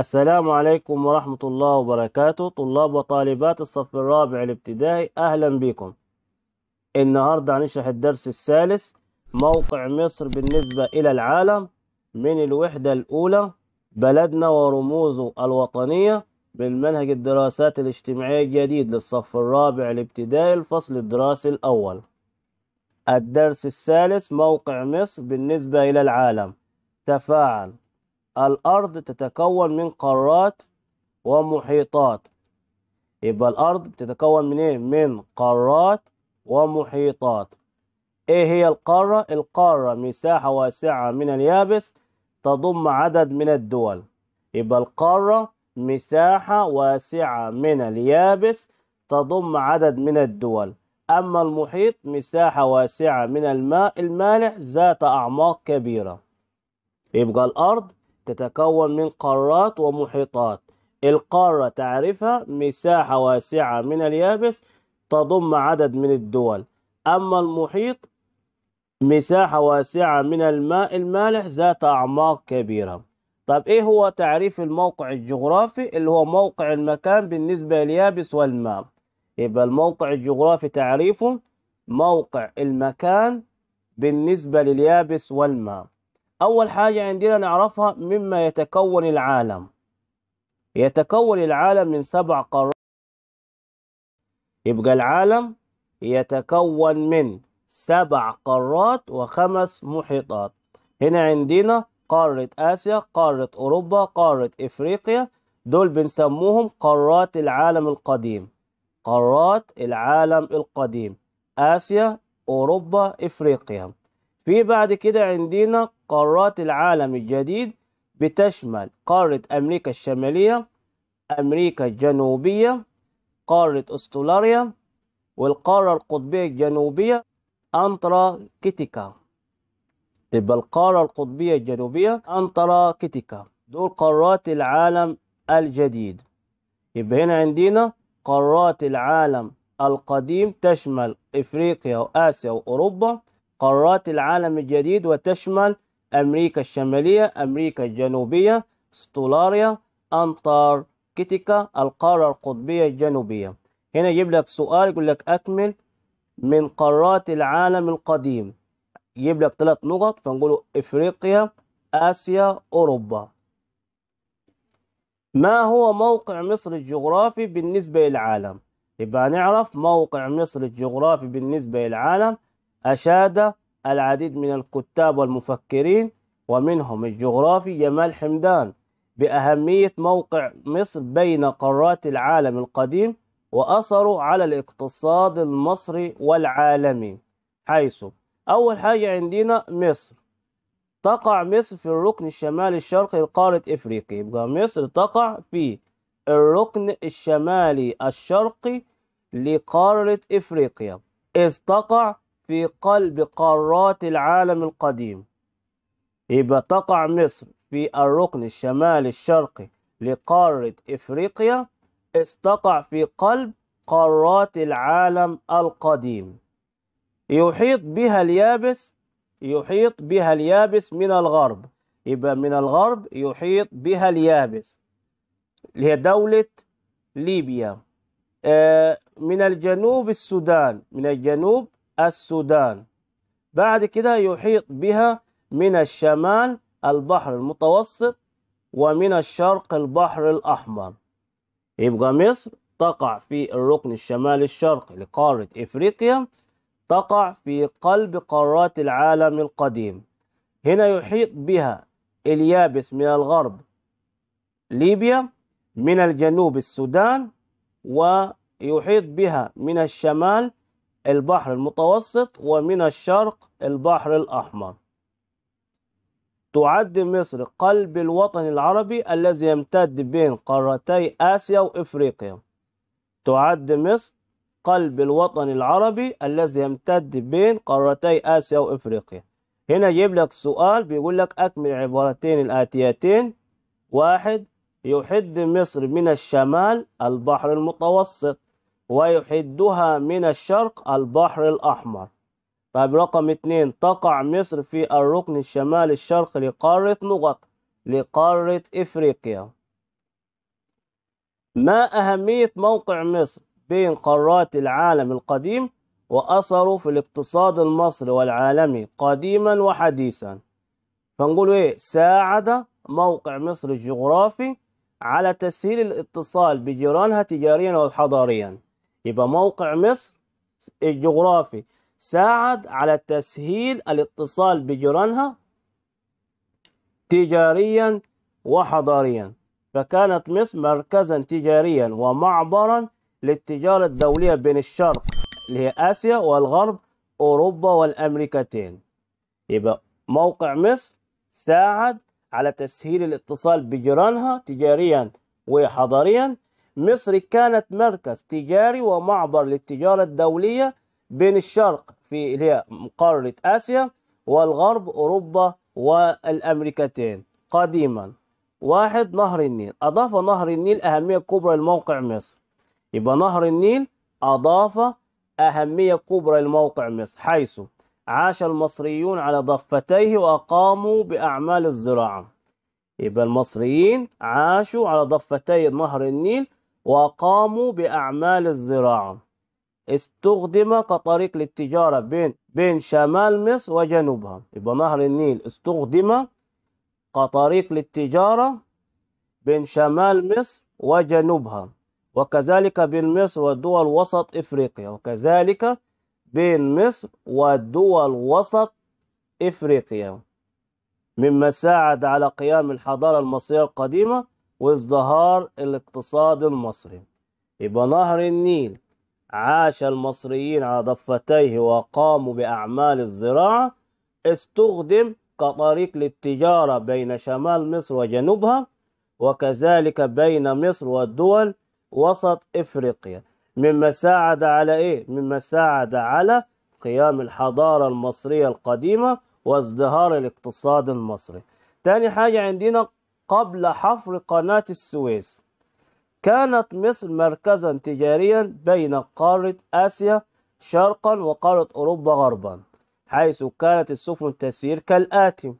السلام عليكم ورحمة الله وبركاته طلاب وطالبات الصف الرابع الابتدائي أهلا بكم النهاردة هنشرح الدرس الثالث موقع مصر بالنسبة إلى العالم من الوحدة الأولى بلدنا ورموزه الوطنية من منهج الدراسات الاجتماعية الجديد للصف الرابع الابتدائي الفصل الدراسي الأول الدرس الثالث موقع مصر بالنسبة إلى العالم تفاعل الأرض تتكون من قارات ومحيطات يبقى الأرض بتتكون من إيه؟ من قارات ومحيطات إيه هي القارة؟ القارة مساحة واسعة من اليابس تضم عدد من الدول يبقى القارة مساحة واسعة من اليابس تضم عدد من الدول أما المحيط مساحة واسعة من الماء المالح ذات أعماق كبيرة يبقى الأرض تتكون من قارات ومحيطات القارة تعرفها مساحة واسعة من اليابس تضم عدد من الدول أما المحيط مساحة واسعة من الماء المالح ذات أعماق كبيرة طب إيه هو تعريف الموقع الجغرافي اللي هو موقع المكان بالنسبة لليابس والماء يبقى الموقع الجغرافي تعريفه موقع المكان بالنسبة لليابس والماء أول حاجة عندنا نعرفها مما يتكون العالم يتكون العالم من سبع قارات يبقى العالم يتكون من سبع قارات وخمس محيطات هنا عندنا قارة آسيا قارة أوروبا قارة إفريقيا دول بنسموهم قارات العالم القديم قارات العالم القديم آسيا أوروبا إفريقيا في بعد كده عندنا قارات العالم الجديد بتشمل قارة أمريكا الشمالية أمريكا الجنوبية قارة أستراليا والقارة القطبية الجنوبية أنتاركتيكا يبقى القارة القطبية الجنوبية أنتاركتيكا دول قارات العالم الجديد يبقى هنا عندنا قارات العالم القديم تشمل إفريقيا وآسيا وأوروبا قارات العالم الجديد وتشمل أمريكا الشمالية أمريكا الجنوبية أنطار أنتاركتيكا القارة القطبية الجنوبية هنا يجيب لك سؤال يقول لك أكمل من قارات العالم القديم يجيب لك ثلاث نقط فنقول إفريقيا آسيا أوروبا ما هو موقع مصر الجغرافي بالنسبة للعالم؟ يبقى نعرف موقع مصر الجغرافي بالنسبة للعالم أشاد العديد من الكتاب والمفكرين ومنهم الجغرافي جمال حمدان بأهمية موقع مصر بين قارات العالم القديم وأثره على الاقتصاد المصري والعالمي حيث أول حاجة عندنا مصر تقع مصر في الركن الشمالي الشرقي لقارة إفريقيا يبقى مصر تقع في الركن الشمالي الشرقي لقارة إفريقيا إذ تقع في قلب قارات العالم القديم يبقى تقع مصر في الركن الشمالي الشرقي لقارة إفريقيا استقع في قلب قارات العالم القديم يحيط بها اليابس يحيط بها اليابس من الغرب يبقى من الغرب يحيط بها اليابس اللي هي دولة ليبيا آه، من الجنوب السودان من الجنوب السودان بعد كده يحيط بها من الشمال البحر المتوسط ومن الشرق البحر الأحمر يبقى مصر تقع في الركن الشمالي الشرقي لقارة إفريقيا تقع في قلب قارات العالم القديم هنا يحيط بها اليابس من الغرب ليبيا من الجنوب السودان ويحيط بها من الشمال البحر المتوسط ومن الشرق البحر الأحمر تعد مصر قلب الوطن العربي الذي يمتد بين قارتي آسيا وإفريقيا تعد مصر قلب الوطن العربي الذي يمتد بين قارتي آسيا وإفريقيا هنا يجيب لك سؤال بيقول لك أكمل عبارتين الآتيتين واحد يحد مصر من الشمال البحر المتوسط ويحدها من الشرق البحر الأحمر طيب رقم اتنين تقع مصر في الركن الشمال الشرقي لقارة نغط لقارة إفريقيا ما أهمية موقع مصر بين قارات العالم القديم وأثره في الاقتصاد المصري والعالمي قديما وحديثا فنقول إيه ساعد موقع مصر الجغرافي على تسهيل الاتصال بجيرانها تجاريا وحضاريا يبقى موقع مصر الجغرافي ساعد على تسهيل الاتصال بجيرانها تجاريا وحضاريا فكانت مصر مركزا تجاريا ومعبرا للتجارة الدولية بين الشرق اللي هي آسيا والغرب أوروبا والأمريكتين يبقى موقع مصر ساعد على تسهيل الاتصال بجيرانها تجاريا وحضاريا مصر كانت مركز تجاري ومعبر للتجارة الدولية بين الشرق في قارة آسيا والغرب أوروبا والأمريكتين قديما واحد نهر النيل أضاف نهر النيل أهمية كبرى لموقع مصر يبقى نهر النيل أضاف أهمية كبرى لموقع مصر حيث عاش المصريون على ضفتيه وأقاموا بأعمال الزراعة يبقى المصريين عاشوا على ضفتي نهر النيل وقاموا بأعمال الزراعة استخدم كطريق للتجارة بين بين شمال مصر وجنوبها يبقى نهر النيل استخدم كطريق للتجارة بين شمال مصر وجنوبها وكذلك بين مصر ودول وسط إفريقيا وكذلك بين مصر ودول وسط إفريقيا مما ساعد على قيام الحضارة المصرية القديمة وازدهار الاقتصاد المصري يبقى نهر النيل عاش المصريين على ضفتيه وقاموا بأعمال الزراعة استخدم كطريق للتجارة بين شمال مصر وجنوبها وكذلك بين مصر والدول وسط إفريقيا مما ساعد على إيه؟ مما ساعد على قيام الحضارة المصرية القديمة وازدهار الاقتصاد المصري تاني حاجة عندنا قبل حفر قناة السويس كانت مصر مركزا تجاريا بين قارة آسيا شرقا وقارة أوروبا غربا حيث كانت السفن تسير كالآتي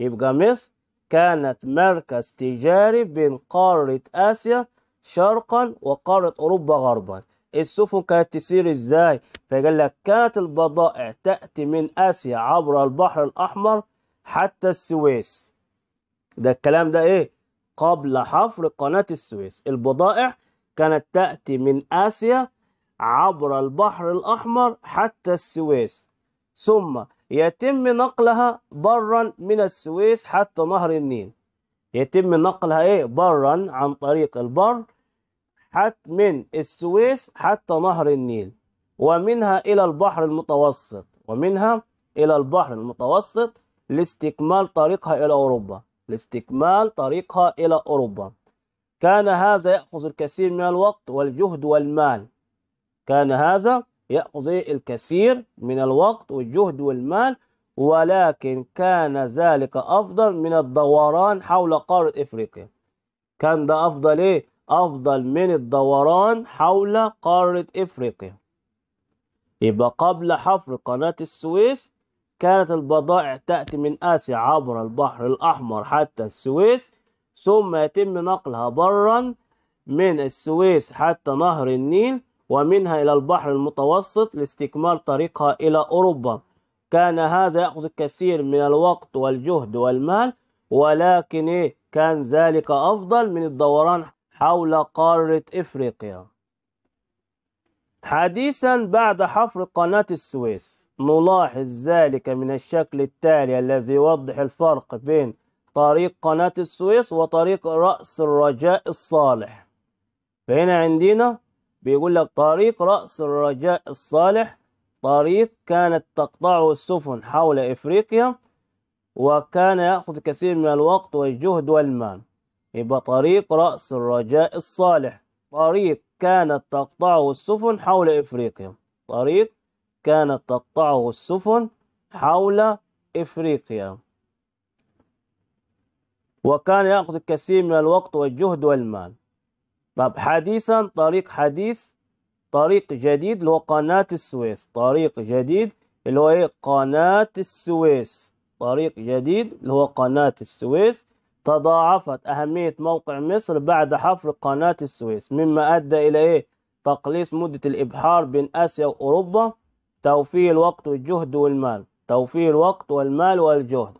يبقى مصر كانت مركز تجاري بين قارة آسيا شرقا وقارة أوروبا غربا السفن كانت تسير ازاي فقال لك كانت البضائع تأتي من آسيا عبر البحر الأحمر حتى السويس ده الكلام ده ايه قبل حفر قناة السويس البضائع كانت تأتي من آسيا عبر البحر الأحمر حتى السويس ثم يتم نقلها برا من السويس حتى نهر النيل يتم نقلها ايه برا عن طريق البر حتى من السويس حتى نهر النيل ومنها إلى البحر المتوسط ومنها إلى البحر المتوسط لاستكمال طريقها إلى أوروبا لاستكمال طريقها إلى أوروبا كان هذا يأخذ الكثير من الوقت والجهد والمال كان هذا يأخذ الكثير من الوقت والجهد والمال ولكن كان ذلك أفضل من الدوران حول قارة إفريقيا كان ده أفضل إيه؟ أفضل من الدوران حول قارة إفريقيا يبقى قبل حفر قناة السويس كانت البضائع تأتي من آسيا عبر البحر الأحمر حتى السويس ثم يتم نقلها برا من السويس حتى نهر النيل ومنها إلى البحر المتوسط لاستكمال طريقها إلى أوروبا كان هذا يأخذ الكثير من الوقت والجهد والمال ولكن كان ذلك أفضل من الدوران حول قارة إفريقيا حديثا بعد حفر قناة السويس نلاحظ ذلك من الشكل التالي الذي يوضح الفرق بين طريق قناة السويس وطريق رأس الرجاء الصالح فهنا عندنا بيقول لك طريق رأس الرجاء الصالح طريق كانت تقطعه السفن حول إفريقيا وكان يأخذ كثير من الوقت والجهد والمال يبقى طريق رأس الرجاء الصالح طريق كانت تقطعه السفن حول إفريقيا طريق كانت تقطعه السفن حول إفريقيا وكان يأخذ الكثير من الوقت والجهد والمال طب حديثا طريق حديث طريق جديد اللي هو قناة السويس طريق جديد اللي هو إيه قناة السويس طريق جديد اللي هو قناة السويس تضاعفت أهمية موقع مصر بعد حفر قناة السويس مما أدى إلى إيه؟ تقليص مدة الإبحار بين آسيا وأوروبا توفير الوقت والجهد والمال توفير الوقت والمال والجهد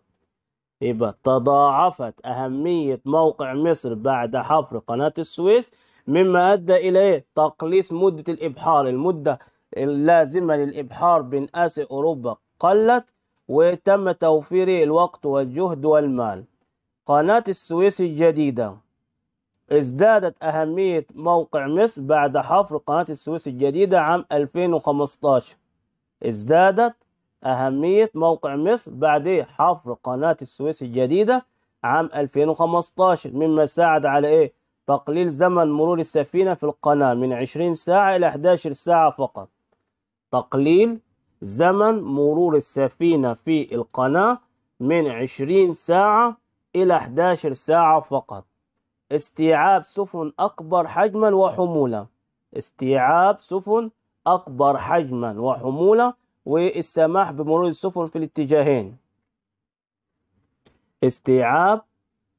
يبقى تضاعفت أهمية موقع مصر بعد حفر قناة السويس مما أدى إلى إيه؟ تقليص مدة الإبحار المدة اللازمة للإبحار بين آسيا وأوروبا قلت وتم توفير الوقت والجهد والمال قناة السويس الجديدة ازدادت أهمية موقع مصر بعد حفر قناة السويس الجديدة عام 2015 ازدادت أهمية موقع مصر بعد حفر قناة السويس الجديدة عام 2015 مما ساعد على إيه؟ تقليل زمن مرور السفينة في القناة من 20 ساعة إلى 11 ساعة فقط تقليل زمن مرور السفينة في القناة من 20 ساعة إلى 11 ساعة فقط استيعاب سفن أكبر حجما وحمولة استيعاب سفن أكبر حجما وحمولة والسماح بمرور السفن في الاتجاهين استيعاب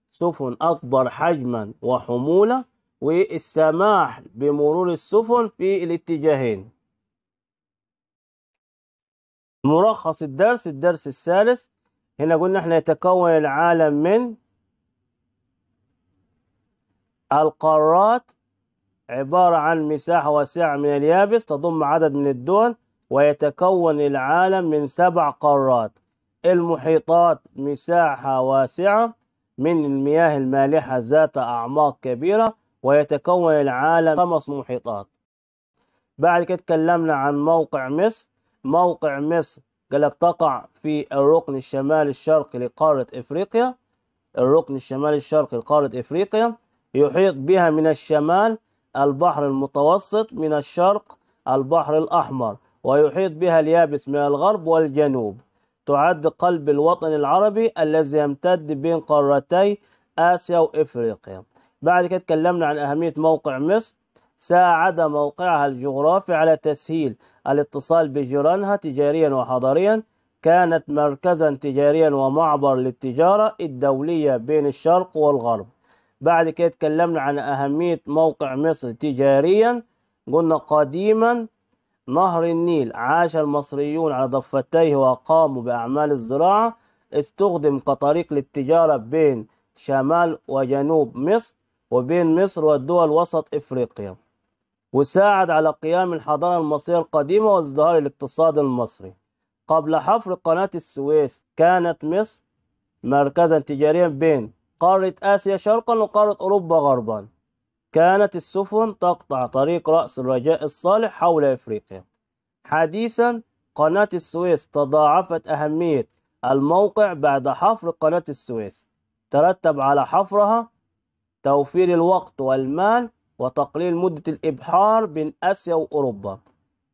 سفن أكبر حجما وحمولة والسماح بمرور السفن في الاتجاهين ملخص الدرس الدرس الثالث هنا قلنا احنا يتكون العالم من القارات عبارة عن مساحة واسعة من اليابس تضم عدد من الدول ويتكون العالم من سبع قارات المحيطات مساحة واسعة من المياه المالحة ذات أعماق كبيرة ويتكون العالم خمس محيطات بعد كده اتكلمنا عن موقع مصر موقع مصر قال لك تقع في الركن الشمالي الشرقي لقارة إفريقيا الركن الشمالي الشرقي لقارة إفريقيا يحيط بها من الشمال البحر المتوسط من الشرق البحر الأحمر ويحيط بها اليابس من الغرب والجنوب تعد قلب الوطن العربي الذي يمتد بين قارتي آسيا وإفريقيا بعد كده اتكلمنا عن أهمية موقع مصر ساعد موقعها الجغرافي على تسهيل الاتصال بجيرانها تجاريا وحضاريا كانت مركزا تجاريا ومعبر للتجارة الدولية بين الشرق والغرب بعد كده اتكلمنا عن أهمية موقع مصر تجاريا قلنا قديما نهر النيل عاش المصريون على ضفتيه وقاموا بأعمال الزراعة استخدم كطريق للتجارة بين شمال وجنوب مصر وبين مصر والدول وسط إفريقيا وساعد على قيام الحضارة المصرية القديمة وازدهار الاقتصاد المصري قبل حفر قناة السويس كانت مصر مركزا تجاريا بين قارة آسيا شرقا وقارة أوروبا غربا كانت السفن تقطع طريق رأس الرجاء الصالح حول إفريقيا حديثا قناة السويس تضاعفت أهمية الموقع بعد حفر قناة السويس ترتب على حفرها توفير الوقت والمال وتقليل مدة الإبحار بين آسيا وأوروبا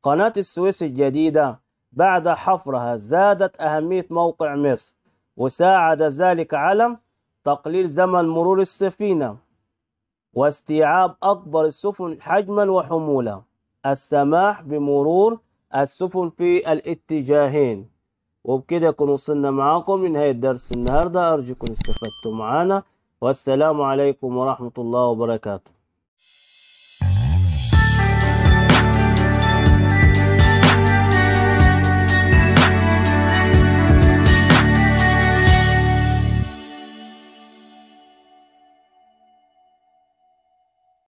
قناة السويس الجديدة بعد حفرها زادت أهمية موقع مصر وساعد ذلك على تقليل زمن مرور السفينة واستيعاب أكبر السفن حجما وحمولة السماح بمرور السفن في الاتجاهين وبكده يكون وصلنا معاكم لنهاية درس النهاردة أرجوكم استفدتم معنا والسلام عليكم ورحمة الله وبركاته